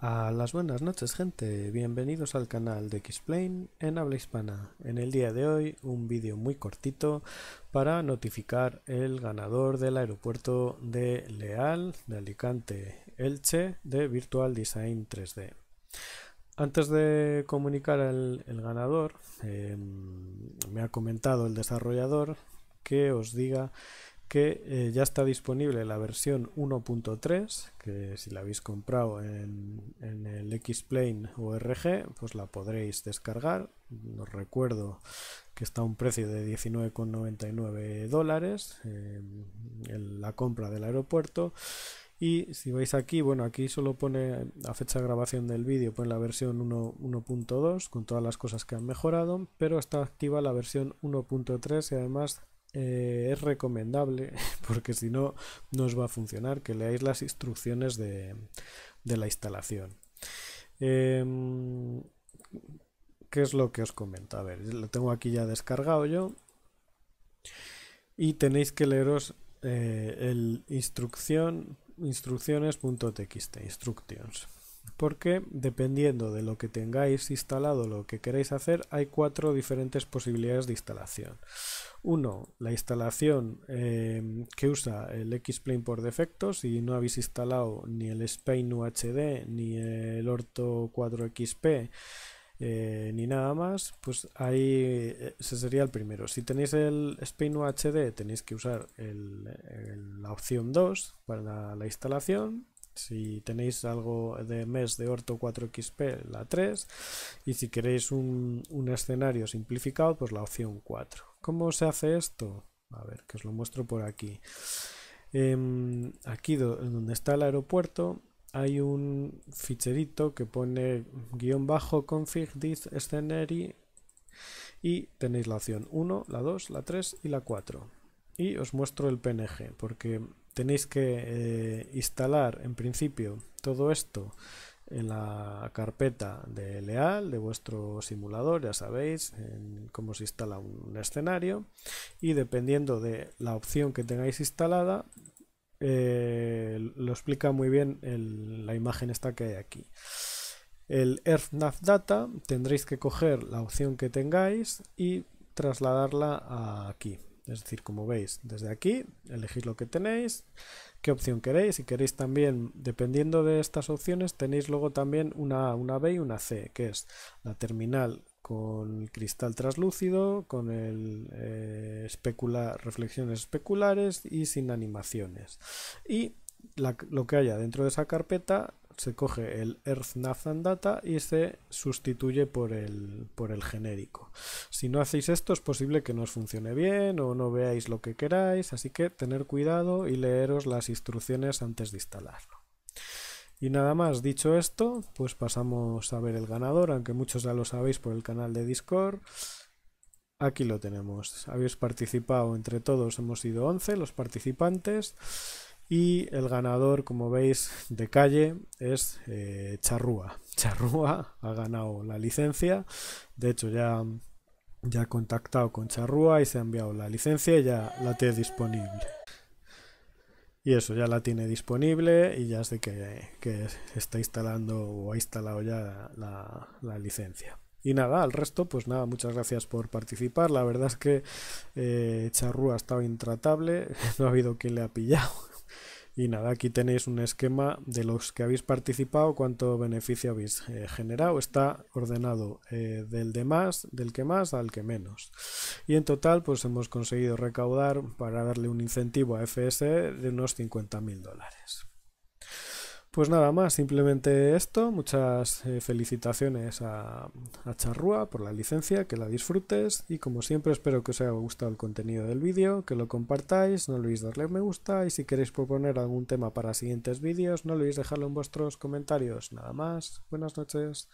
A las buenas noches gente, bienvenidos al canal de Xplane en habla hispana. En el día de hoy un vídeo muy cortito para notificar el ganador del aeropuerto de Leal de Alicante Elche de Virtual Design 3D. Antes de comunicar el, ganador, em, me ha comentado el desarrollador que os diga que eh, ya está disponible la versión 1.3, que si la habéis comprado en, en el Plane ORG, pues la podréis descargar. Os recuerdo que está a un precio de 19,99 dólares eh, en la compra del aeropuerto. Y si veis aquí, bueno, aquí solo pone a fecha grabación del vídeo, pone la versión 1.2 con todas las cosas que han mejorado, pero está activa la versión 1.3 y además eh, es recomendable, porque si no, no os va a funcionar, que leáis las instrucciones de, la instalación. Em, ¿Qué es lo que os comento? A ver, lo tengo aquí ya descargado yo. Y tenéis que leeros eh, el instrucción instrucciones.txt, instructions porque dependiendo de lo que tengáis instalado, lo que queráis hacer, hay cuatro diferentes posibilidades de instalación. Uno, la instalación eh, que usa el X-Plane por defecto, si no habéis instalado ni el Spain UHD ni el Orto 4XP, eh, ni nada más, pues ahí eh, ese sería el primero. Si tenéis el Spain UHD tenéis que usar la opción 2 para la instalación si tenéis algo de mes de orto 4xp, la 3. Y si queréis un, escenario simplificado, pues la opción 4. ¿Cómo se hace esto? A ver, que os lo muestro por aquí. Em, aquí donde está el aeropuerto hay un ficherito que pone guión bajo config this scenery y tenéis la opción 1, la 2, la 3 y la 4. Y os muestro el PNG porque tenéis que eh, instalar en principio todo esto en la carpeta de Leal de vuestro simulador, ya sabéis cómo se instala un escenario y dependiendo de la opción que tengáis instalada eh, lo explica muy bien la imagen esta que hay aquí. El EarthNav Data tendréis que coger la opción que tengáis y trasladarla aquí. Es decir, como veis, desde aquí elegís lo que tenéis, qué opción queréis. Si queréis también, dependiendo de estas opciones, tenéis luego también una A, una B y una C, que es la terminal con cristal translúcido, con el eh, reflexiones especulares y sin animaciones. Y lo que haya dentro de esa carpeta se coge el Earth Nathan Data y se sustituye por el, por el genérico. Si no hacéis esto es posible que no os funcione bien o no veáis lo que queráis, así que tener cuidado y leeros las instrucciones antes de instalarlo. Y nada más, dicho esto, pues pasamos a ver el ganador, aunque muchos ya lo sabéis por el canal de Discord. Aquí lo tenemos. Habéis participado entre todos, hemos sido 11 los participantes. Y el ganador, como veis, de calle es eh, Charrúa. Charrúa ha ganado la licencia. De hecho, ya, ya ha contactado con Charrúa y se ha enviado la licencia y ya la tiene disponible. Y eso ya la tiene disponible y ya sé que, está instalando o ha instalado ya la, licencia. Y nada, al resto, pues nada, muchas gracias por participar. La verdad es que eh, Charrúa ha estado intratable, no ha habido quien le ha pillado. Y nada, aquí tenéis un esquema de los que habéis participado, cuánto beneficio habéis eh, generado. Está ordenado eh, del de más, del que más al que menos. Y en total, pues hemos conseguido recaudar para darle un incentivo a FS de unos 50.000 dólares. Pues nada más, simplemente esto. Muchas eh, felicitaciones a, a, Charrúa por la licencia, que la disfrutes y como siempre espero que os haya gustado el contenido del vídeo, que lo compartáis, no olvidéis darle me gusta y si queréis proponer algún tema para siguientes vídeos no olvidéis dejarlo en vuestros comentarios. Nada más, buenas noches.